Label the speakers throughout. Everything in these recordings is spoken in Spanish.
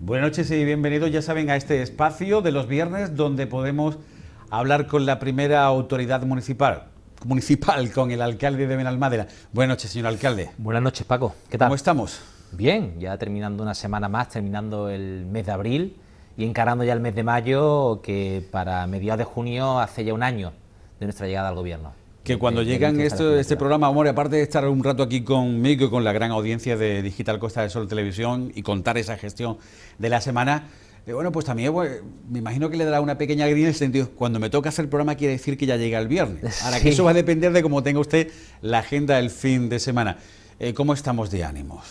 Speaker 1: Buenas noches y bienvenidos, ya saben, a este espacio de los viernes donde podemos hablar con la primera autoridad municipal municipal con el alcalde de
Speaker 2: Benalmádena. Buenas noches, señor alcalde. Buenas noches, Paco. ¿Qué tal? ¿Cómo estamos? Bien, ya terminando una semana más, terminando el mes de abril y encarando ya el mes de mayo, que para mediados de junio hace ya un año de nuestra llegada al gobierno. Que cuando llegan este programa,
Speaker 1: amor, aparte de estar un rato aquí conmigo y con la gran audiencia de Digital Costa del Sol Televisión y contar esa gestión de la semana, bueno, pues también pues, me imagino que le dará una pequeña grilla en el sentido, cuando me toca hacer el programa quiere decir que ya llega el viernes. Ahora que eso va a depender de cómo tenga usted la
Speaker 2: agenda del fin de semana. Eh, ¿Cómo estamos de ánimos?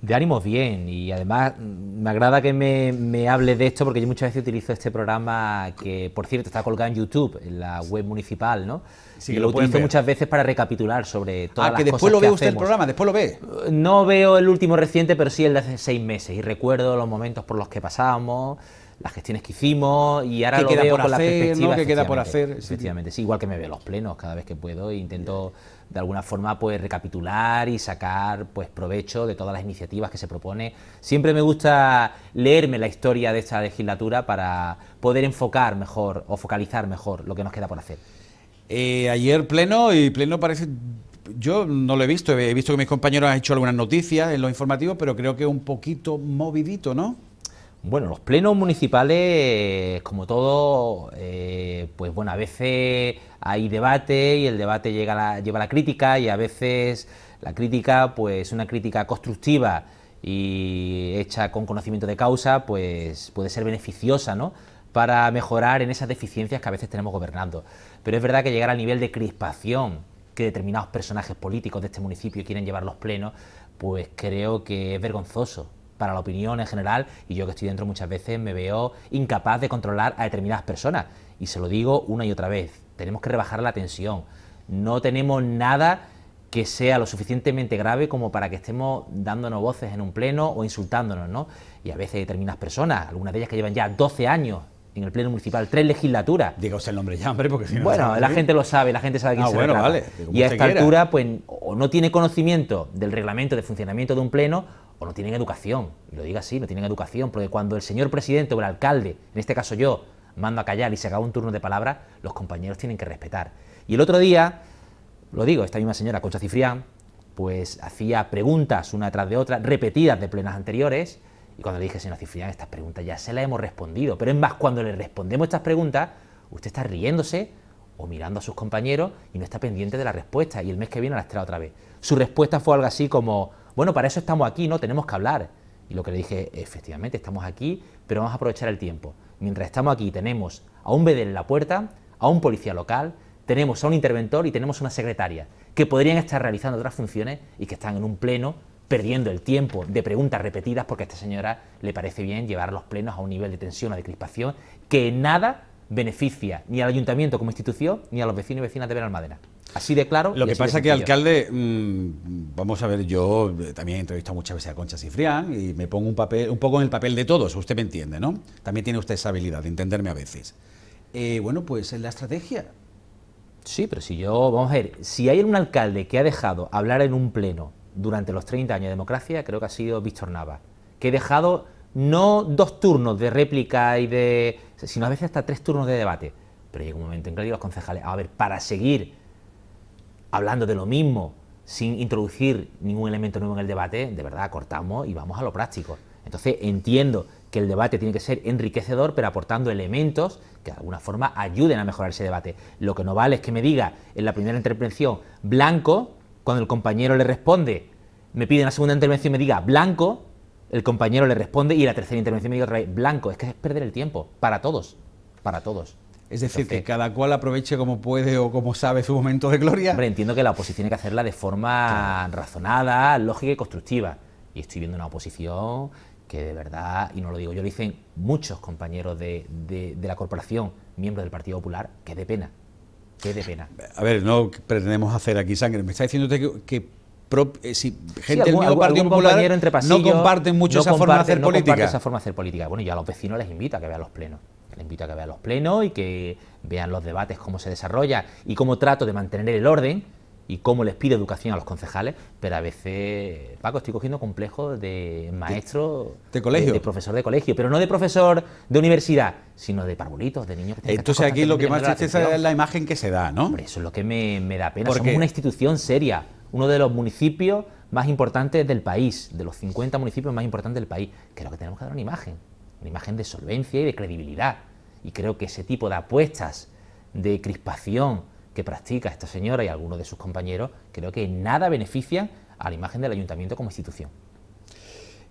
Speaker 2: de ánimos bien y además mm, me agrada que me, me, hable de esto porque yo muchas veces utilizo este programa que, por cierto, está colgado en YouTube, en la web municipal, ¿no? Sí, y lo, utilizo muchas veces para recapitular sobre todas ah, que después lo ve usted el programa, después lo ve. Eh, no veo el último reciente, pero sí el de hace seis meses y recuerdo los momentos por los que pasamos las gestiones que hicimos y ahora lo veo con la perspectiva que queda por hacer, efectivamente, sí, igual que me veo los plenos cada vez que puedo e intento de alguna forma pues recapitular y sacar pues provecho de todas las iniciativas que se propone. Siempre me gusta leerme la historia de esta legislatura para poder enfocar mejor o focalizar mejor lo que nos queda por hacer. Eh, ayer pleno y pleno parece
Speaker 1: yo no lo he visto, he visto que mis compañeros han hecho algunas noticias en los informativos, pero creo que un poquito movidito, ¿no?
Speaker 2: Bueno, los plenos municipales, como todo, eh, pues bueno, a veces hay debate y el debate llega lleva la crítica y a veces la crítica, pues una crítica constructiva y hecha con conocimiento de causa, pues puede ser beneficiosa, ¿no? Para mejorar en esas deficiencias que a veces tenemos gobernando. Pero es verdad que llegar al nivel de crispación que determinados personajes políticos de este municipio quieren llevar los plenos, pues creo que es vergonzoso para la opinión en general y yo que estoy dentro muchas veces me veo incapaz de controlar a determinadas personas y se lo digo una y otra vez, tenemos que rebajar la tensión, no tenemos nada que sea lo suficientemente grave como para que estemos dándonos voces en un pleno o insultándonos, ¿no? Y a veces determinadas personas, algunas de ellas que llevan ya 12 años en el pleno municipal, tres legislaturas. Digo, el nombre ya, hombre, porque si no Bueno, la gente lo sabe, la gente sabe quién ah, se bueno, vale. y a esta altura, pues, o no tiene conocimiento del reglamento de funcionamiento de un pleno o no tienen educación, y lo diga así, no tienen educación, porque cuando el señor presidente o el alcalde, en este caso yo, mando a callar y se acaba un turno de palabra, los compañeros tienen que respetar. Y el otro día, lo digo, esta misma señora Concha Cifrián, pues hacía preguntas una tras de otra, repetidas de plenas anteriores, y cuando le dije, señora Cifrián, estas preguntas ya se las hemos respondido, pero es más, cuando le respondemos estas preguntas, usted está riéndose o mirando a sus compañeros y no está pendiente de la respuesta, y el mes que viene la estará otra vez. Su respuesta fue algo así como, bueno, para eso estamos aquí, ¿no? Tenemos que hablar. Y lo que le dije, efectivamente, estamos aquí, pero vamos a aprovechar el tiempo. Mientras estamos aquí tenemos a un bedel en la puerta, a un policía local, tenemos a un interventor y tenemos a una secretaria, que podrían estar realizando otras funciones y que están en un pleno perdiendo el tiempo de preguntas repetidas porque a esta señora le parece bien llevar los plenos a un nivel de tensión o de crispación que nada beneficia ni al ayuntamiento como institución ni a los vecinos y vecinas de Benalmádena. Así de claro. Lo que pasa es que, alcalde,
Speaker 1: mm, vamos a ver, yo eh, también he entrevistado muchas veces a Concha Cifrián y me pongo un, papel, un poco en el papel de todos, usted me entiende, ¿no? También tiene usted esa habilidad de entenderme a veces. Eh,
Speaker 2: bueno, pues en la estrategia. Sí, pero si yo, vamos a ver, si hay un alcalde que ha dejado hablar en un pleno durante los 30 años de democracia, creo que ha sido Víctor Nava, que ha dejado no dos turnos de réplica y de, sino a veces hasta tres turnos de debate. Pero llega un momento en que digo los concejales, a ver, para seguir hablando de lo mismo, sin introducir ningún elemento nuevo en el debate, de verdad cortamos y vamos a lo práctico. Entonces entiendo que el debate tiene que ser enriquecedor, pero aportando elementos que de alguna forma ayuden a mejorar ese debate. Lo que no vale es que me diga en la primera intervención blanco, cuando el compañero le responde, me pide en la segunda intervención me diga blanco, el compañero le responde y en la tercera intervención me diga otra vez blanco. Es que es perder el tiempo, para todos, para todos. Es decir, que cada cual aproveche como puede o como sabe su momento de gloria. Hombre, entiendo que la oposición tiene que hacerla de forma razonada, lógica y constructiva. Y estoy viendo una oposición que de verdad, y no lo digo yo, lo dicen muchos compañeros de, la corporación, miembros del Partido Popular, que de pena. Que de pena.
Speaker 1: A ver, no pretendemos hacer aquí sangre. Me está diciendo usted que, eh, si gente del Partido Popular no comparten mucho esa, forma de hacer no política. esa
Speaker 2: forma de hacer política. Bueno, y a los vecinos les invita a que vean los plenos. Le invito a que vea los plenos y que vean los debates, cómo se desarrolla y cómo trato de mantener el orden y cómo les pido educación a los concejales, pero a veces, Paco, estoy cogiendo complejos de maestro, de, colegio, de, profesor de colegio, pero no de profesor de universidad, sino de parvulitos, de niños que Entonces aquí lo que más tristeza es la imagen que se da, ¿no? eso es lo que me, da pena. Somos una institución seria, uno de los municipios más importantes del país, de los 50 municipios más importantes del país. que lo que tenemos que dar una imagen una imagen de solvencia y de credibilidad. Y creo que ese tipo de apuestas de crispación que practica esta señora y algunos de sus compañeros, creo que nada beneficia a la imagen del ayuntamiento como institución.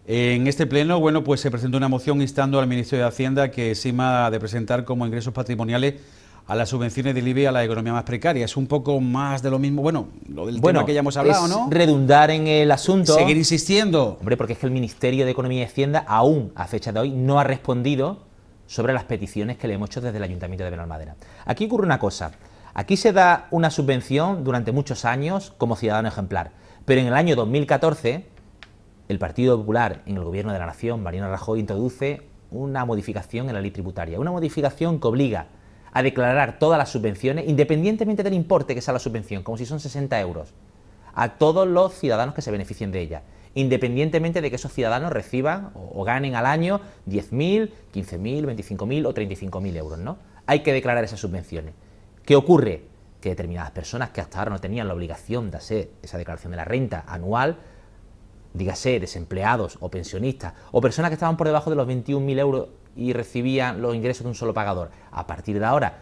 Speaker 2: En este pleno,
Speaker 1: bueno, pues se presentó una moción instando al ministro de Hacienda que encima de presentar como ingresos patrimoniales a las subvenciones de Libia... E a la economía más precaria. Es un poco más de lo mismo. Bueno, lo del tema que ya hemos hablado, ¿no?
Speaker 2: Redundar en el asunto. Seguir insistiendo. Hombre, porque es que el Ministerio de Economía y Hacienda, aún a fecha de hoy, no ha respondido sobre las peticiones que le hemos hecho desde el Ayuntamiento de Benalmádena. Aquí ocurre una cosa. Aquí se da una subvención durante muchos años como ciudadano ejemplar. Pero en el año 2014, el Partido Popular, en el Gobierno de la Nación, Mariano Rajoy, introduce una modificación en la ley tributaria. Una modificación que obliga a declarar todas las subvenciones, independientemente del importe que sea la subvención, como si son 60 euros, a todos los ciudadanos que se beneficien de ella, independientemente de que esos ciudadanos reciban o, ganen al año 10.000, 15.000, 25.000 o 35.000 euros, ¿no? Hay que declarar esas subvenciones. ¿Qué ocurre? Que determinadas personas que hasta ahora no tenían la obligación de hacer esa declaración de la renta anual, dígase desempleados o pensionistas, o personas que estaban por debajo de los 21.000 euros y recibían los ingresos de un solo pagador. A partir de ahora,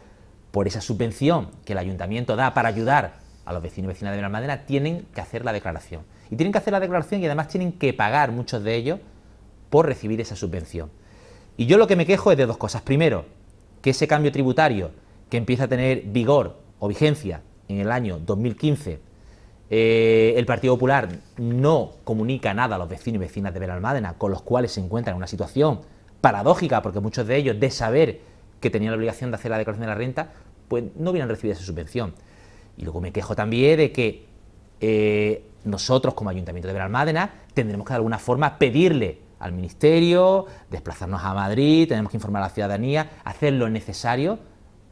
Speaker 2: por esa subvención que el ayuntamiento da para ayudar a los vecinos y vecinas de Benalmádena, tienen que hacer la declaración. Y tienen que hacer la declaración y además tienen que pagar muchos de ellos por recibir esa subvención. Y yo lo que me quejo es de dos cosas. Primero, que ese cambio tributario que empieza a tener vigor o vigencia en el año 2015, eh, el Partido Popular no comunica nada a los vecinos y vecinas de Benalmádena, con los cuales se encuentran en una situación paradójica, porque muchos de ellos, de saber que tenían la obligación de hacer la declaración de la renta, pues no hubieran recibido esa subvención. Y luego me quejo también de que eh, nosotros, como Ayuntamiento de Benalmádena, tendremos que de alguna forma pedirle al Ministerio, desplazarnos a Madrid, tenemos que informar a la ciudadanía, hacer lo necesario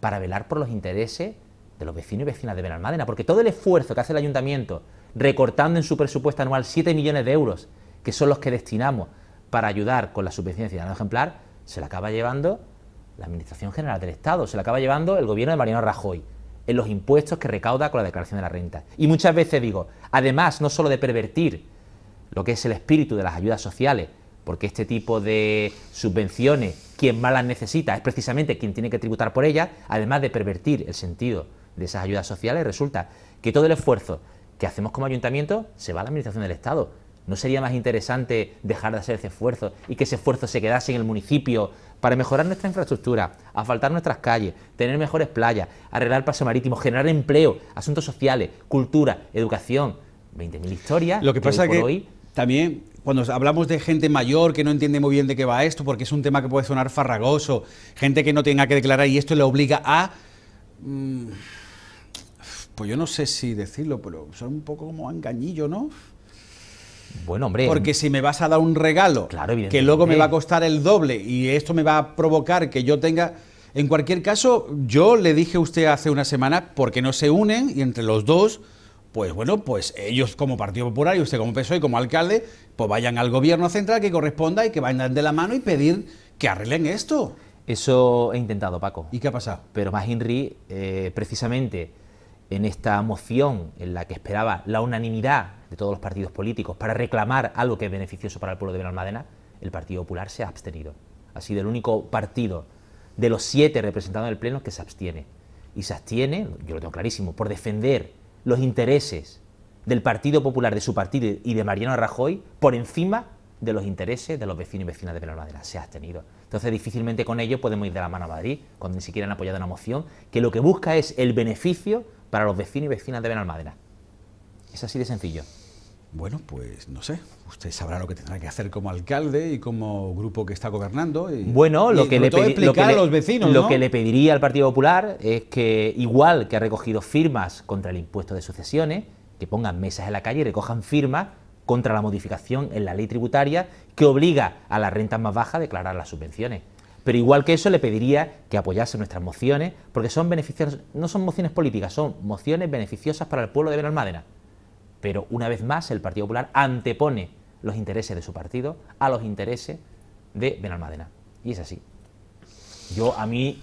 Speaker 2: para velar por los intereses de los vecinos y vecinas de Benalmádena, porque todo el esfuerzo que hace el Ayuntamiento recortando en su presupuesto anual 7 millones de euros, que son los que destinamos para ayudar con la subvención de ciudadano ejemplar, se la acaba llevando la Administración General del Estado, se la acaba llevando el gobierno de Mariano Rajoy, en los impuestos que recauda con la declaración de la renta. Y muchas veces digo, además no solo de pervertir lo que es el espíritu de las ayudas sociales, porque este tipo de subvenciones, quien más las necesita es precisamente quien tiene que tributar por ellas, además de pervertir el sentido de esas ayudas sociales, resulta que todo el esfuerzo que hacemos como ayuntamiento se va a la Administración del Estado. ¿No sería más interesante dejar de hacer ese esfuerzo y que ese esfuerzo se quedase en el municipio para mejorar nuestra infraestructura, asfaltar nuestras calles, tener mejores playas, arreglar el marítimo, generar empleo, asuntos sociales, cultura, educación? 20.000 historias. Lo que pasa que, que también cuando hablamos de gente mayor que no entiende muy
Speaker 1: bien de qué va esto, porque es un tema que puede sonar farragoso, gente que no tenga que declarar y esto le obliga a... Mm, pues yo no sé si decirlo, pero son un poco como engañillo, ¿no? Bueno, hombre. Porque si me vas a dar un regalo que luego me va a costar el doble y esto me va a provocar que yo tenga. En cualquier caso, yo le dije a usted hace una semana por qué no se unen y entre los dos, pues bueno, pues ellos como Partido Popular y usted como PSOE y como alcalde, pues vayan al gobierno central que corresponda y que vayan
Speaker 2: de la mano y pedir que arreglen esto. Eso he intentado, Paco. ¿Y qué ha pasado? Pero más Henry, eh, precisamente en esta moción en la que esperaba la unanimidad de todos los partidos políticos para reclamar algo que es beneficioso para el pueblo de Benalmádena, el Partido Popular se ha abstenido. Ha sido el único partido de los siete representados en el Pleno que se abstiene. Y se abstiene, yo lo tengo clarísimo, por defender los intereses del Partido Popular, de su partido y de Mariano Rajoy por encima de los intereses de los vecinos y vecinas de Benalmádena. Se ha abstenido. Entonces difícilmente con ello podemos ir de la mano a Madrid, cuando ni siquiera han apoyado una moción que lo que busca es el beneficio para los vecinos y vecinas de Benalmadena. Es así de
Speaker 1: sencillo. Bueno, pues no sé, usted sabrá lo que tendrá que hacer como alcalde y como grupo que está gobernando. bueno, lo, que, le a los vecinos, lo que le
Speaker 2: pediría al Partido Popular es que, igual que ha recogido firmas contra el impuesto de sucesiones, que pongan mesas en la calle y recojan firmas contra la modificación en la ley tributaria que obliga a las rentas más bajas a declarar las subvenciones. Pero igual que eso le pediría que apoyase nuestras mociones, porque son beneficios, no son mociones políticas, son mociones beneficiosas para el pueblo de Benalmádena. Pero una vez más el Partido Popular antepone los intereses de su partido a los intereses de Benalmádena. Y es así. Yo a mí,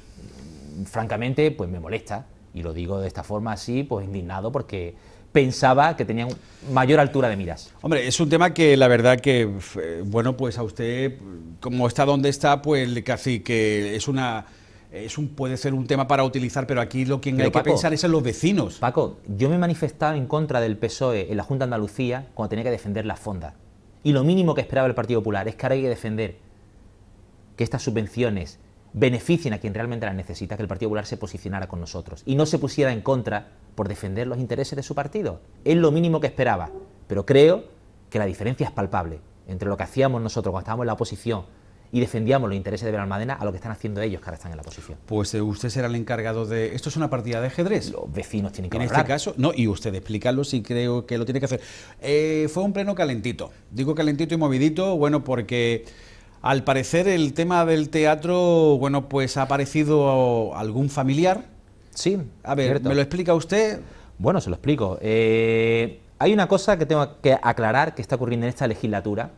Speaker 2: francamente, pues me molesta. Y lo digo de esta forma así, pues indignado, porque pensaba que tenían mayor altura de miras.
Speaker 1: Hombre, es un tema que la verdad que, eh, bueno, pues a usted, como está donde está, pues casi que es una es un, puede ser un tema para utilizar,
Speaker 2: pero aquí lo que hay que pensar es en los vecinos. Paco, yo me manifestaba en contra del PSOE en la Junta de Andalucía cuando tenía que defender las fonda Y lo mínimo que esperaba el Partido Popular es que ahora hay que defender que estas subvenciones beneficien a quien realmente las necesita, que el Partido Popular se posicionara con nosotros y no se pusiera en contra por defender los intereses de su partido. Es lo mínimo que esperaba, pero creo que la diferencia es palpable entre lo que hacíamos nosotros cuando estábamos en la oposición y defendíamos los intereses de Benalmádena a lo que están haciendo ellos que ahora están en la posición. Pues eh, usted será el encargado
Speaker 1: de... Esto es una partida de ajedrez. Los vecinos tienen
Speaker 2: que En este caso, no, y usted explícalo si creo que lo tiene que
Speaker 1: hacer. Eh, fue un pleno calentito. Digo calentito y movidito, bueno, porque... Al parecer el tema del teatro, bueno, pues ha aparecido algún familiar.
Speaker 2: Sí. A ver, ¿me lo explica usted? Bueno, se lo explico. Eh, hay una cosa que tengo que aclarar que está ocurriendo en esta legislatura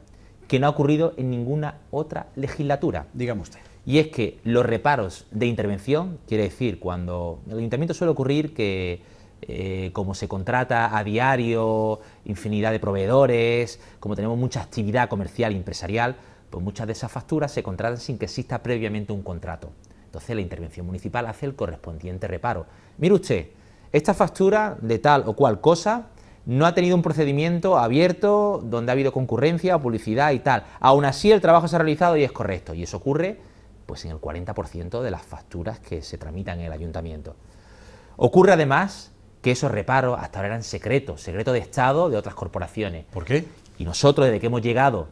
Speaker 2: que no ha ocurrido en ninguna otra legislatura. Digamos usted. Y es que los reparos de intervención, quiere decir, cuando en el ayuntamiento suele ocurrir que eh, como se contrata a diario infinidad de proveedores, como tenemos mucha actividad comercial y empresarial, pues muchas de esas facturas se contratan sin que exista previamente un contrato. Entonces la intervención municipal hace el correspondiente reparo. Mire usted, esta factura de tal o cual cosa no ha tenido un procedimiento abierto donde ha habido concurrencia, o publicidad y tal. Aún así el trabajo se ha realizado y es correcto. Y eso ocurre pues, en el 40% de las facturas que se tramitan en el ayuntamiento. Ocurre además que esos reparos hasta ahora eran secretos, secretos de Estado de otras corporaciones. ¿Por qué? Y nosotros desde que hemos llegado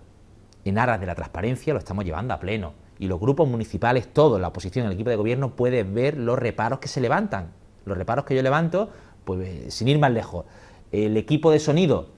Speaker 2: en aras de la transparencia lo estamos llevando a pleno. Y los grupos municipales, todos, la oposición, el equipo de gobierno, puede ver los reparos que se levantan. Los reparos que yo levanto, pues eh, sin ir más lejos el equipo de sonido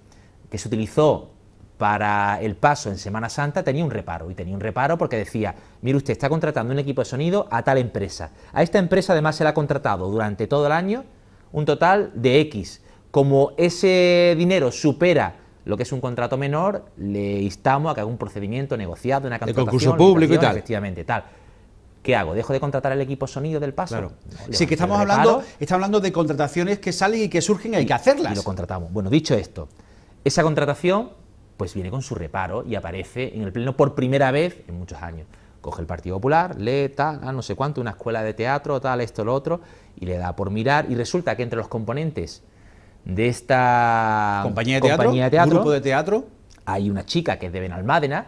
Speaker 2: que se utilizó para el paso en Semana Santa tenía un reparo, y tenía un reparo porque decía, mire usted, está contratando un equipo de sonido a tal empresa. A esta empresa además se le ha contratado durante todo el año un total de X. Como ese dinero supera lo que es un contrato menor, le instamos a que haga un procedimiento negociado, una contratación... De concurso público y tal. Efectivamente, tal. ¿Qué hago? ¿Dejo de contratar al equipo sonido del paso? sí, que estamos hablando, está hablando de contrataciones que salen y que surgen y hay que hacerlas. Y lo contratamos. Bueno, dicho esto, esa contratación pues viene con su reparo y aparece en el Pleno por primera vez en muchos años. Coge el Partido Popular, lee tal, ah, no sé cuánto, una escuela de teatro, tal, esto, lo otro, y le da por mirar y resulta que entre los componentes de esta compañía compañía de teatro grupo de teatro, hay una chica que es de Benalmádena,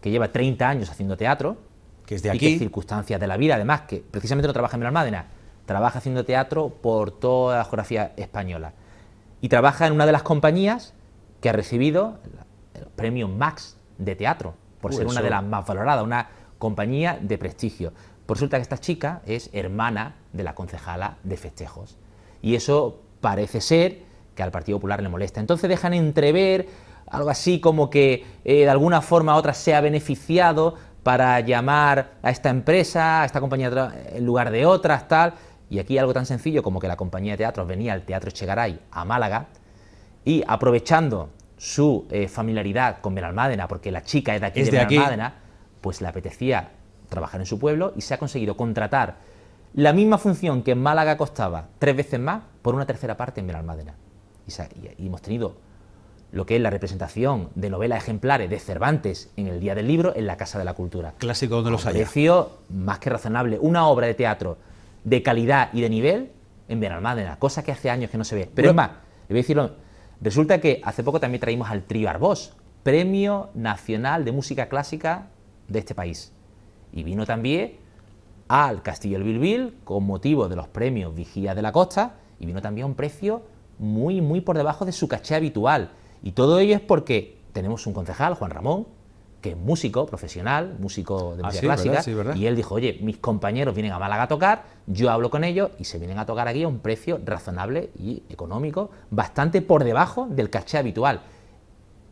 Speaker 2: que lleva 30 años haciendo teatro, que es de aquí. Y circunstancias de la vida, además, que precisamente no trabaja en Almádena trabaja haciendo teatro por toda la geografía española. Y trabaja en una de las compañías que ha recibido el premio Max de teatro, por ser una de las más valoradas, una compañía de prestigio. Por pues resulta que esta chica es hermana de la concejala de festejos. Y eso parece ser que al Partido Popular le molesta. Entonces dejan entrever algo así como que eh, de alguna forma u otra se ha beneficiado para llamar a esta empresa, a esta compañía en lugar de otras, tal. Y aquí algo tan sencillo como que la compañía de teatros venía al Teatro Chegaray a Málaga y aprovechando su eh, familiaridad con Benalmádena, porque la chica es de aquí de, pues le apetecía trabajar en su pueblo y se ha conseguido contratar la misma función que en Málaga costaba tres veces más por una tercera parte en Benalmádena. y, y hemos tenido lo que es la representación de novelas ejemplares de Cervantes en el Día del Libro en la Casa de la Cultura. Clásico donde los haya. Precio más que razonable. Una obra de teatro de calidad y de nivel en Benalmádena, cosa que hace años que no se ve. Pero es más, le voy a decirlo. Resulta que hace poco también traímos al trío Arbós, Premio Nacional de Música Clásica de este país. Y vino también al Castillo del Bilbil con motivo de los premios Vigía de la Costa y vino también a un precio muy, muy por debajo de su caché habitual. Y todo ello es porque tenemos un concejal, Juan Ramón, que es músico profesional, músico de música ah, clásica, y él dijo, oye, mis compañeros vienen a Málaga a tocar, yo hablo con ellos y se vienen a tocar aquí a un precio razonable y económico, bastante por debajo del caché habitual.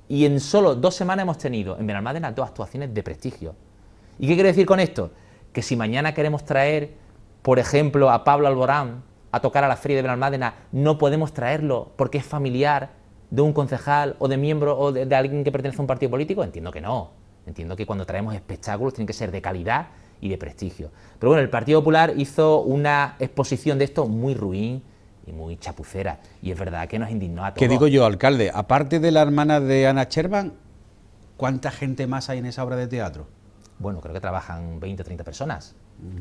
Speaker 2: Y en solo dos semanas hemos tenido en Benalmádena dos actuaciones de prestigio. ¿Y qué quiere decir con esto? Que si mañana queremos traer, por ejemplo, a Pablo Alborán a tocar a la Feria de Benalmádena, no podemos traerlo porque es familiar, de un concejal o de miembro o de, alguien que pertenece a un partido político? Entiendo que no. Entiendo que cuando traemos espectáculos tienen que ser de calidad y de prestigio. Pero bueno, el Partido Popular hizo una exposición de esto muy ruin y muy chapucera. Y es verdad que nos indignó a todos. ¿Qué digo yo, alcalde? Aparte de la hermana de Ana Cherban,
Speaker 1: ¿cuánta gente más
Speaker 2: hay en esa obra de teatro? Bueno, creo que trabajan 20 o 30 personas.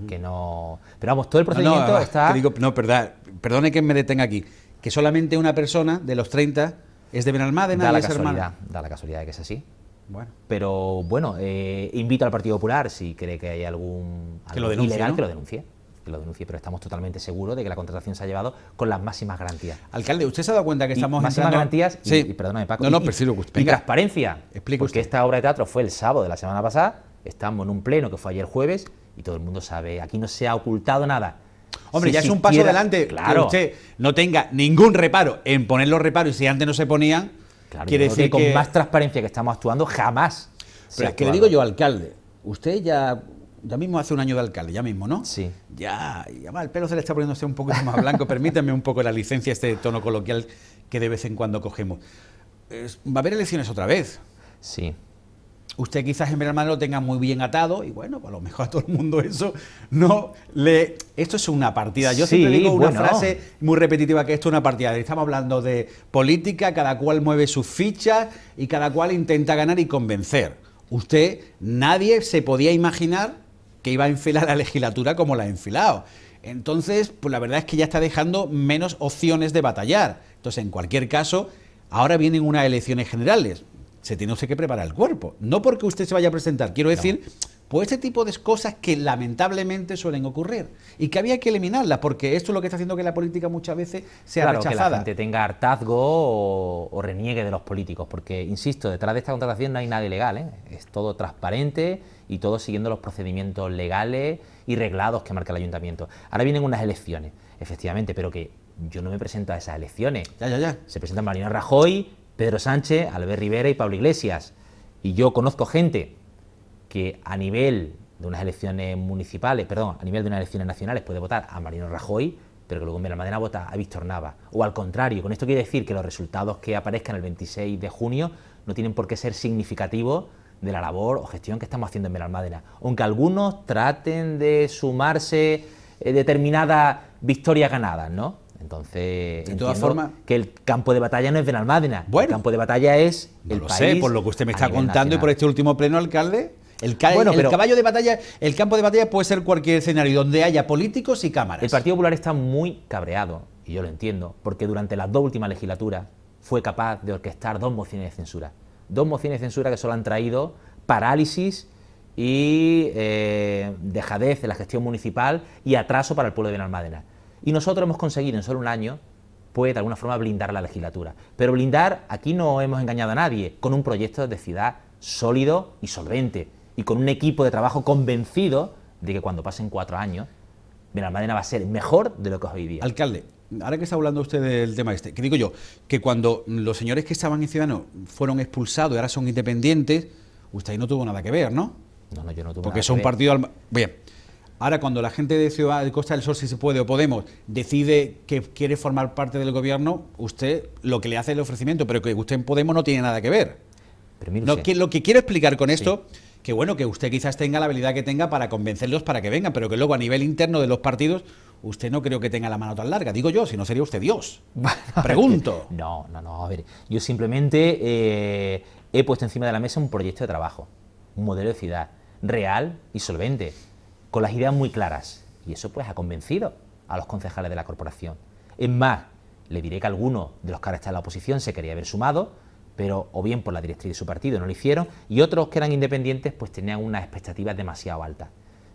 Speaker 2: Que no. Pero vamos, todo el procedimiento ah, está.
Speaker 1: no, perdón, perdone que me detenga aquí. Que solamente una persona de los 30 es de Benalmádena da la casualidad,
Speaker 2: Da la casualidad de que es así. Bueno. Pero bueno, eh, invito al Partido Popular, si cree que hay algún, que lo denuncie, ilegal, que lo denuncie. pero estamos totalmente seguros de que la contratación se ha llevado con las máximas garantías. Alcalde, ¿usted se ha dado cuenta que estamos máximas garantías y, sí. Paco, no, transparencia. explico porque esta obra de teatro fue el sábado de la semana pasada, estamos en un pleno que fue ayer jueves y todo el mundo sabe, aquí no se ha ocultado nada. Hombre, ya es un paso adelante claro. que usted no tenga ningún reparo en poner los reparos y si antes no se ponían,
Speaker 1: quiere decir que con más
Speaker 2: transparencia que estamos actuando jamás. Pero es que le digo yo,
Speaker 1: alcalde, usted ya ya mismo hace un año de alcalde, ya mismo, ¿no? Sí. Ya, y además el pelo se le está poniéndose un poco más blanco. Permítanme un poco la licencia, este tono coloquial que de vez en cuando cogemos. ¿Va a haber elecciones otra vez? Sí usted quizás en hermano lo tenga muy bien atado y bueno, pues a lo mejor a todo el mundo eso no le... Esto es una partida. Yo siempre digo una frase muy repetitiva que esto es una partida. Estamos hablando de política, cada cual mueve sus fichas y cada cual intenta ganar y convencer. Usted, nadie se podía imaginar que iba a enfilar la legislatura como la ha enfilado. Entonces, pues la verdad es que ya está dejando menos opciones de batallar. Entonces, en cualquier caso, ahora vienen unas elecciones generales se tiene usted que preparar el cuerpo. No porque usted se vaya a presentar, quiero decir, pues este tipo de cosas que lamentablemente suelen ocurrir y que había que eliminarlas, porque esto es lo que está haciendo que la política muchas veces sea rechazada. que la gente
Speaker 2: tenga hartazgo o, reniegue de los políticos, porque, insisto, detrás de esta contratación no hay nada ilegal, ¿eh? es todo transparente y todo siguiendo los procedimientos legales y reglados que marca el ayuntamiento. Ahora vienen unas elecciones, efectivamente, pero que yo no me presento a esas elecciones. Ya, ya, ya. Se presenta Marina Rajoy, Pedro Sánchez, Albert Rivera y Pablo Iglesias. Y yo conozco gente que a nivel de unas elecciones municipales, perdón, a nivel de unas elecciones nacionales puede votar a Marino Rajoy, pero que luego en Benalmádena vota a Víctor Nava. O al contrario, con esto quiere decir que los resultados que aparezcan el 26 de junio no tienen por qué ser significativos de la labor o gestión que estamos haciendo en Benalmádena. Aunque algunos traten de sumarse eh, determinadas victorias ganadas, ¿no? Entonces, de que el campo de batalla no es Benalmádena. Bueno, el campo de batalla es no lo sé, por lo que usted me está contando y por este último pleno alcalde. El, el caballo de batalla, el campo de batalla puede ser cualquier escenario donde haya políticos y cámaras. El Partido Popular está muy cabreado, y yo lo entiendo, porque durante las dos últimas legislaturas fue capaz de orquestar dos mociones de censura. Dos mociones de censura que solo han traído parálisis y eh, dejadez en la gestión municipal y atraso para el pueblo de Benalmádena. Y nosotros hemos conseguido en solo un año, pues de alguna forma blindar la legislatura. Pero blindar, aquí no hemos engañado a nadie, con un proyecto de ciudad sólido y solvente, y con un equipo de trabajo convencido de que cuando pasen cuatro años, Benalmádena va a ser mejor de lo que es
Speaker 1: hoy día. Alcalde, ahora que está hablando usted del tema este, que digo yo, que cuando los señores que estaban en Ciudadanos fueron expulsados y ahora son independientes, usted ahí no tuvo nada que ver, ¿no?
Speaker 2: No, no, yo no tuve Porque nada es un partido...
Speaker 1: Al... Bien. Ahora, cuando la gente de Ciudad de Costa del Sol, si se puede, o Podemos, decide que quiere formar parte del gobierno, usted lo que le hace el ofrecimiento, pero que usted en Podemos no tiene nada que ver. Pero lo que quiero explicar con esto, que bueno, que usted quizás tenga la habilidad que tenga para convencerlos para que vengan, pero que luego a nivel interno de los partidos, usted no creo que tenga la
Speaker 2: mano tan larga. Digo yo, si no sería usted Dios. Pregunto. no, no, no, a ver. Yo simplemente eh, he puesto encima de la mesa un proyecto de trabajo, un modelo de ciudad real y solvente con las ideas muy claras. Y eso pues ha convencido a los concejales de la corporación. Es más, le diré que algunos de los que ahora están en la oposición se quería haber sumado, pero o bien por la directriz de su partido no lo hicieron, y otros que eran independientes pues tenían unas expectativas demasiado altas.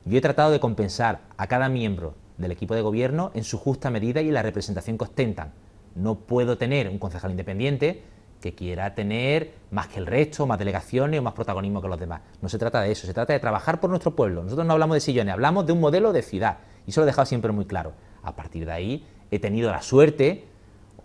Speaker 2: Yo he tratado de compensar a cada miembro del equipo de gobierno en su justa medida y en la representación que ostentan. No puedo tener un concejal independiente que quiera tener más que el resto, más delegaciones o más protagonismo que los demás. No se trata de eso, se trata de trabajar por nuestro pueblo. Nosotros no hablamos de sillones, hablamos de un modelo de ciudad. Y eso lo he dejado siempre muy claro. A partir de ahí he tenido la suerte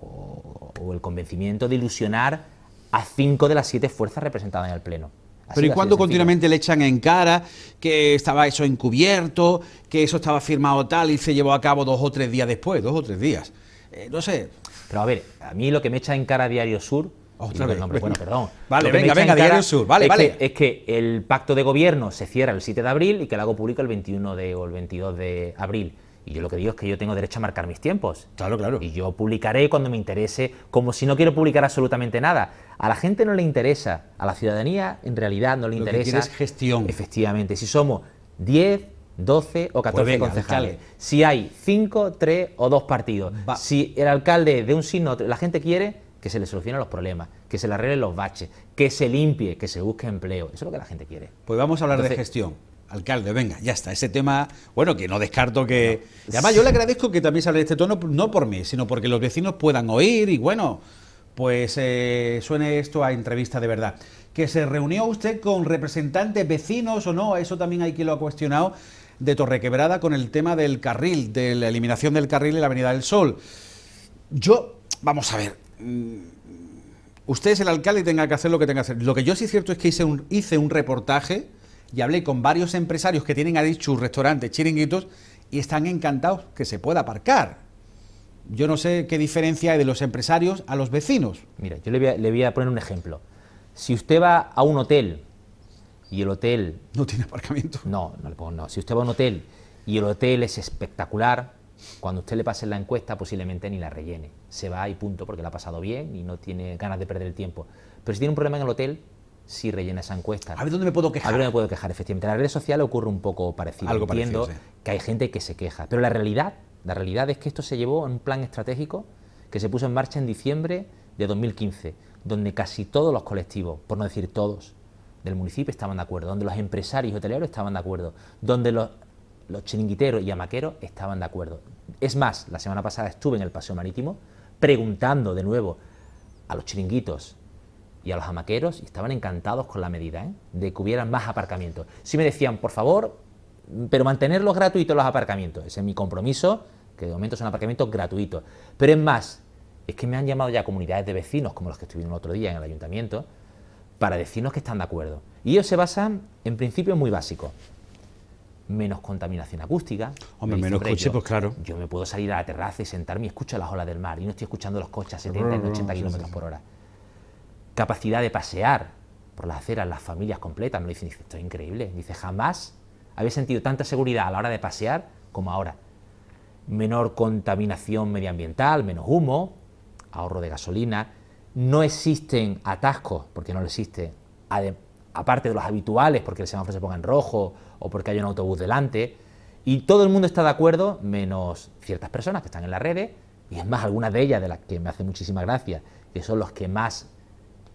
Speaker 2: o, el convencimiento de ilusionar a cinco de las siete fuerzas representadas en el Pleno. Pero ¿y cuándo continuamente le echan en cara
Speaker 1: que estaba eso encubierto, que eso estaba firmado tal y se llevó a cabo dos o tres días después,
Speaker 2: dos o tres días? Eh, no sé. Pero a ver, a mí lo que me echa en cara Diario Sur bueno, perdón. Vale, venga, venga, Diario Sur. Vale, es Que, es que el pacto de gobierno se cierra el 7 de abril y que lo hago público el 21 de, o el 22 de abril. Y yo lo que digo es que yo tengo derecho a marcar mis tiempos. Claro, claro. Y yo publicaré cuando me interese, como si no quiero publicar absolutamente nada. A la gente no le interesa, a la ciudadanía en realidad no le interesa. gestión. Efectivamente, si somos 10, 12 o 14 pues concejales. Si hay 5, 3 o 2 partidos. Si el alcalde de un signo la gente quiere, que se le solucionen los problemas, que se le arreglen los baches, que se limpie, que se busque empleo. Eso es lo que la gente quiere. Pues vamos a hablar de gestión.
Speaker 1: Alcalde, venga, ya está. Ese tema, bueno, que no descarto que. además, yo le agradezco que también de este tono, no por mí, sino porque los vecinos puedan oír y, bueno, pues eh, suene esto a entrevista de verdad. Que se reunió usted con representantes vecinos o no, eso también hay quien lo ha cuestionado, de torre quebrada con el tema del carril, de la eliminación del carril y la Avenida del Sol. Yo, vamos a ver, Mm, usted es el alcalde y tenga que hacer lo que tenga que hacer. Lo que yo sí es cierto es que hice un, reportaje y hablé con varios empresarios que tienen a dicho, restaurantes, chiringuitos, y están encantados que se pueda aparcar. Yo no sé qué diferencia hay de los empresarios a los vecinos. Mira, yo le voy a, le voy a poner un
Speaker 2: ejemplo. Si usted va a un hotel y el hotel... No tiene aparcamiento. No, no le pongo no. Si usted va a un hotel y el hotel es espectacular, cuando usted le pase la encuesta, posiblemente ni la rellene. Se va y punto, porque la ha pasado bien y no tiene ganas de perder el tiempo. Pero si tiene un problema en el hotel, sí rellena esa encuesta. A ver dónde me puedo quejar. A ver dónde me puedo quejar, efectivamente. En las redes sociales ocurre un poco parecido. Algo Entiendo que hay gente que se queja. Pero la realidad, la realidad es que esto se llevó a un plan estratégico que se puso en marcha en diciembre de 2015, donde casi todos los colectivos, por no decir todos, del municipio estaban de acuerdo, donde los empresarios hoteleros estaban de acuerdo, donde los los chiringuiteros y amaqueros estaban de acuerdo. Es más, la semana pasada estuve en el paseo marítimo preguntando de nuevo a los chiringuitos y a los amaqueros... y estaban encantados con la medida, ¿eh? de que hubieran más aparcamientos. Sí me decían, por favor, pero mantenerlos gratuitos los aparcamientos. Ese es mi compromiso, que de momento son aparcamientos gratuitos. Pero es más, es que me han llamado ya comunidades de vecinos, como los que estuvieron el otro día en el ayuntamiento, para decirnos que están de acuerdo. Y ellos se basan en principios muy básicos menos contaminación acústica. Hombre, menos pues claro. Yo me puedo salir a la terraza y sentarme y escuchar las olas del mar y no estoy escuchando los coches a 70 y 80 kilómetros por hora. Capacidad de pasear por las aceras, las familias completas, no dicen, esto es increíble. Dice, jamás había sentido tanta seguridad a la hora de pasear como ahora. Menor contaminación medioambiental, menos humo, ahorro de gasolina. No existen atascos, porque no lo existe, aparte de los habituales, porque el semáforo se ponga en rojo o porque hay un autobús delante. Y todo el mundo está de acuerdo, menos ciertas personas que están en las redes, y es más, algunas de ellas, de las que me hace muchísima gracia, que son los que más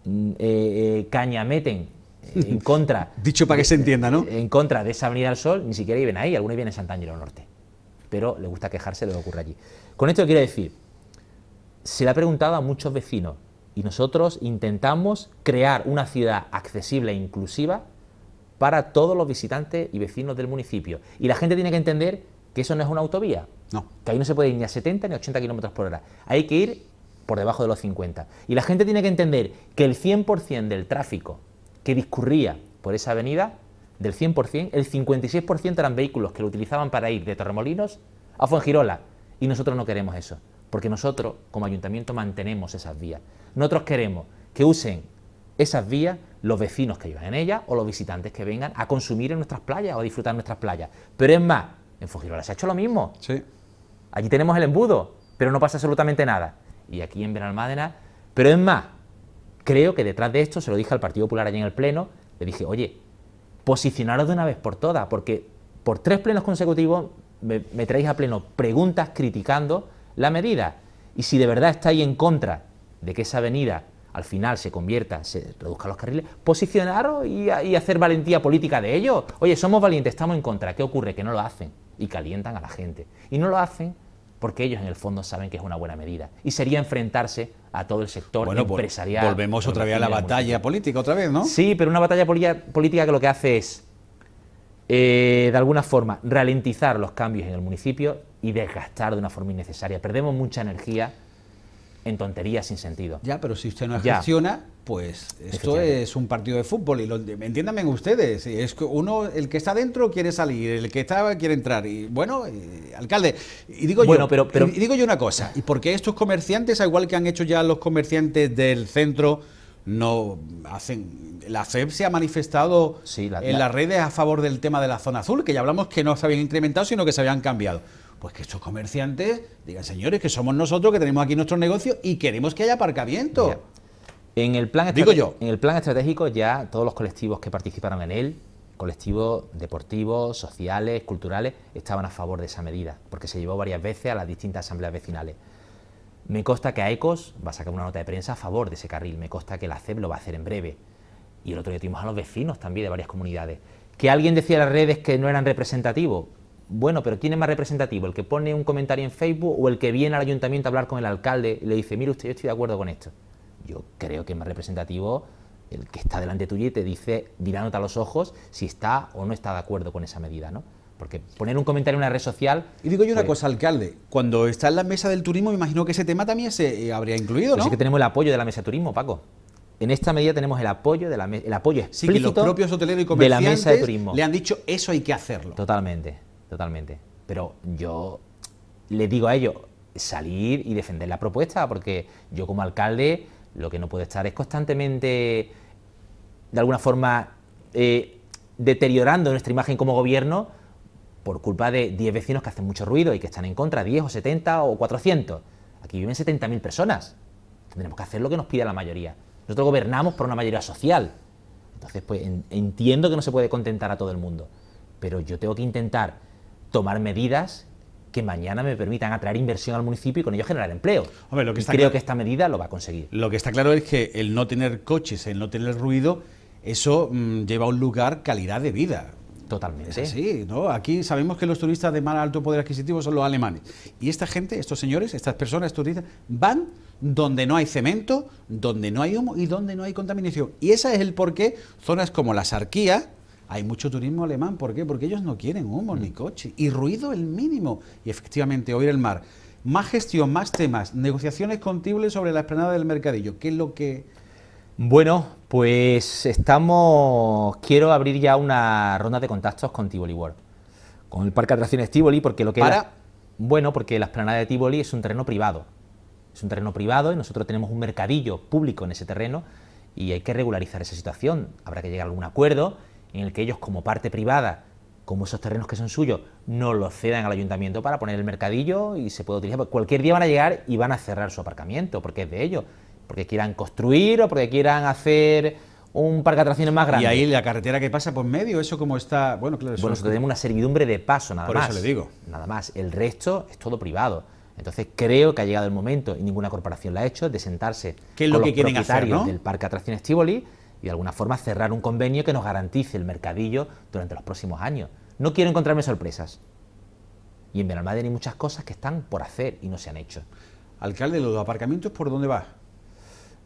Speaker 2: mm, eh, eh, caña meten en contra. Dicho para que se entienda, ¿no? En contra de esa Avenida del Sol, ni siquiera viven ahí, algunos viven en Sant'Angelo Norte. Pero le gusta quejarse de lo que ocurre allí. Con esto quiero decir, se le ha preguntado a muchos vecinos y nosotros intentamos crear una ciudad accesible e inclusiva para todos los visitantes y vecinos del municipio. Y la gente tiene que entender que eso no es una autovía. No. Que ahí no se puede ir ni a 70 ni a 80 kilómetros por hora. Hay que ir por debajo de los 50. Y la gente tiene que entender que el 100% del tráfico que discurría por esa avenida, del 100%, el 56% eran vehículos que lo utilizaban para ir de Torremolinos a Fuengirola. Y nosotros no queremos eso, porque nosotros como ayuntamiento mantenemos esas vías. Nosotros queremos que usen esas vías los vecinos que vivan en ellas o los visitantes que vengan a consumir en nuestras playas o a disfrutar nuestras playas. Pero es más, en Fujirola se ha hecho lo mismo. Sí. Allí tenemos el embudo, pero no pasa absolutamente nada. Y aquí en Benalmádena, pero es más, creo que detrás de esto, se lo dije al Partido Popular allí en el Pleno, le dije, oye, posicionaros de una vez por todas, porque por tres plenos consecutivos me, me traéis a pleno preguntas criticando la medida. Y si de verdad estáis en contra de que esa avenida al final se convierta, se reduzcan los carriles, posicionaros y, hacer valentía política de ellos. Oye, somos valientes, estamos en contra. ¿Qué ocurre? Que no lo hacen y calientan a la gente. Y no lo hacen porque ellos en el fondo saben que es una buena medida. Y sería enfrentarse a todo el sector empresarial. Volvemos otra vez a la batalla política, otra vez, ¿no? Sí, pero una batalla política que lo que hace es, eh, de alguna forma, ralentizar los cambios en el municipio y desgastar de una forma innecesaria. Perdemos mucha energía en tonterías sin sentido. Ya, pero si usted no gestiona,
Speaker 1: pues esto es un partido de fútbol y lo, entiéndanme ustedes, es que uno el que está dentro quiere salir, el que está quiere entrar y bueno, eh, alcalde, y digo yo digo yo una cosa, y por qué estos comerciantes, al igual que han hecho ya los comerciantes del centro no hacen la CEP se ha manifestado en las redes a favor del tema de la zona azul, que ya hablamos que no se habían incrementado, sino que se habían cambiado. Pues que estos comerciantes digan, señores, que somos nosotros que tenemos aquí nuestro negocio y queremos que haya aparcamiento.
Speaker 2: en el, plan en el plan estratégico ya todos los colectivos que participaron en él, colectivos deportivos, sociales, culturales, estaban a favor de esa medida, porque se llevó varias veces a las distintas asambleas vecinales. Me consta que AECOS va a sacar una nota de prensa a favor de ese carril, me consta que la CEP lo va a hacer en breve. Y el otro día tuvimos a los vecinos también de varias comunidades. Que alguien decía en las redes que no eran representativos, bueno, pero ¿quién es más representativo? ¿El que pone un comentario en Facebook o el que viene al ayuntamiento a hablar con el alcalde y le dice, mire usted, yo estoy de acuerdo con esto? Yo creo que es más representativo el que está delante tuyo y te dice, mirándote a los ojos, si está o no está de acuerdo con esa medida, ¿no? Porque poner un comentario en una red social... Y digo yo una pues cosa, alcalde, cuando está en la mesa del turismo, me imagino que ese tema también se eh, habría incluido, ¿no? es que tenemos el apoyo de la mesa de turismo, Paco. En esta medida tenemos el apoyo de la el apoyo sí, que los propios
Speaker 1: hoteleros y comerciantes de la mesa de turismo. Le han
Speaker 2: dicho eso hay que hacerlo. Totalmente totalmente. Pero yo le digo a ellos salir y defender la propuesta, porque yo como alcalde lo que no puedo estar es constantemente, de alguna forma, eh, deteriorando nuestra imagen como gobierno por culpa de 10 vecinos que hacen mucho ruido y que están en contra, 10 o 70 o 400. Aquí viven 70.000 personas. Tendremos que hacer lo que nos pida la mayoría. Nosotros gobernamos por una mayoría social. Entonces, pues entiendo que no se puede contentar a todo el mundo, pero yo tengo que intentar tomar medidas que mañana me permitan atraer inversión al municipio y con ello generar empleo. creo que esta medida lo va a conseguir.
Speaker 1: Lo que está claro es que el no tener coches, el no tener ruido, eso mm, lleva a un lugar calidad de vida. Totalmente. Sí, ¿no? Aquí sabemos que los turistas de más alto poder adquisitivo son los alemanes. Y esta gente, estos señores, estas personas, turistas, van donde no hay cemento, donde no hay humo y donde no hay contaminación. Y ese es el porqué zonas como la Sarquía, hay mucho turismo alemán, ¿por qué? Porque ellos no quieren humo ni mm. coche. Y ruido el mínimo. Y efectivamente, oír el mar. Más gestión, más temas, negociaciones con contibles sobre la esplanada del mercadillo. ¿Qué es lo que...?
Speaker 2: Bueno, pues estamos... Quiero abrir ya una ronda de contactos con Tivoli World. Con el parque de atracciones Tivoli, porque lo que... Para... Bueno, porque la esplanada de Tivoli es un terreno privado. Es un terreno privado y nosotros tenemos un mercadillo público en ese terreno y hay que regularizar esa situación. Habrá que llegar a algún acuerdo en el que ellos como parte privada, como esos terrenos que son suyos, no los cedan al ayuntamiento para poner el mercadillo y se puede utilizar. Pues cualquier día van a llegar y van a cerrar su aparcamiento, porque es de ellos, porque quieran construir o porque quieran hacer un parque de atracciones más grande. Y ahí la carretera que pasa por medio, eso como está... Bueno, claro, eso bueno, nosotros tenemos una servidumbre de paso, nada más. Por eso le digo. Nada más, el resto es todo privado. Entonces creo que ha llegado el momento, y ninguna corporación lo ha hecho, de sentarse ¿Qué es lo que quieren hacer, del parque de atracciones Tivoli y de alguna forma cerrar un convenio que nos garantice el mercadillo durante los próximos años. No quiero encontrarme sorpresas. Y en Benalmádena hay muchas cosas que están por hacer y no se han hecho. Alcalde, los aparcamientos por dónde va?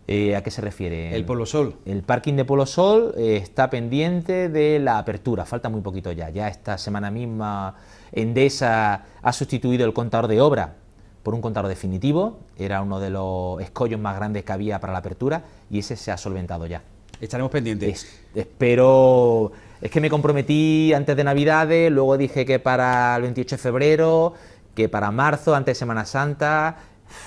Speaker 2: Eh, ¿A qué se refiere? El Polo Sol. El parking de Polo Sol eh, está pendiente de la apertura, falta muy poquito ya. Ya esta semana misma Endesa ha sustituido el contador de obra por un contador definitivo, era uno de los escollos más grandes que había para la apertura y ese se ha solventado ya. Estaremos pendientes. espero. Es que me comprometí antes de Navidades, luego dije que para el 28 de febrero, que para marzo, antes de Semana Santa.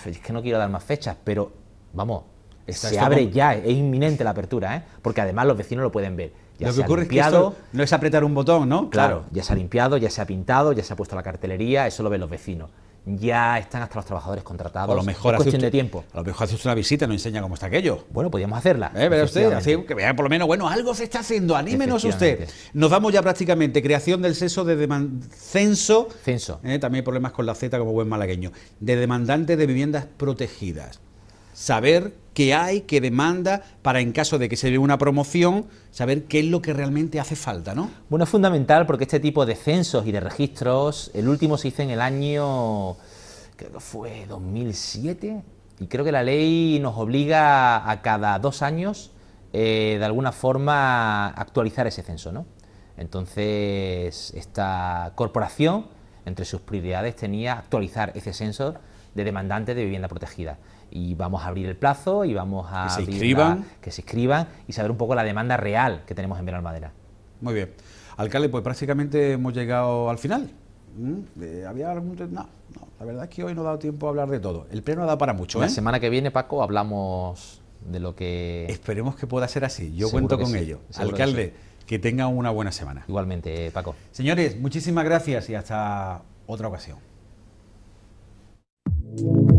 Speaker 2: Es que no quiero dar más fechas, pero vamos, se abre ya, es inminente la apertura, ¿eh? porque además los vecinos lo pueden ver. Ya lo que ocurre es que no es apretar un botón, ¿no? claro, ya se ha limpiado, ya se ha pintado, ya se ha puesto la cartelería, eso lo ven los vecinos ya están hasta los trabajadores contratados. lo mejor es cuestión de tiempo. A lo mejor usted una visita y nos enseña cómo está aquello. Bueno, podríamos hacerla. Eh, usted,
Speaker 1: que vea por lo menos, bueno, algo se está haciendo, anímenos usted. Nos vamos ya prácticamente, creación del censo de censo. Censo. Eh, también hay problemas con la Z como buen malagueño. De demandantes de viviendas protegidas saber qué hay, qué demanda, para en caso
Speaker 2: de que se dé una promoción, saber qué es lo que realmente hace falta, ¿no? Bueno, es fundamental porque este tipo de censos y de registros, el último se hizo en el año, creo que fue 2007, y creo que la ley nos obliga a cada dos años, eh, de alguna forma, actualizar ese censo, ¿no? Entonces, esta corporación, entre sus prioridades, tenía actualizar ese censo de demandantes de vivienda protegida. Y vamos a abrir el plazo y vamos a... Que se inscriban. que se inscriban y saber un poco la demanda real que tenemos en Madera Muy bien. Alcalde, pues prácticamente hemos llegado al final.
Speaker 1: Mm, eh, ¿Había algún.? No, la verdad es que hoy no ha dado tiempo a hablar de todo. El pleno ha dado para mucho. La ¿eh? semana
Speaker 2: que viene, Paco, hablamos de lo que. Esperemos que
Speaker 1: pueda ser así. Yo cuento con ello. Alcalde, que tenga una buena semana. Igualmente, eh, Paco. Señores, muchísimas gracias y hasta otra ocasión.
Speaker 2: Thank you.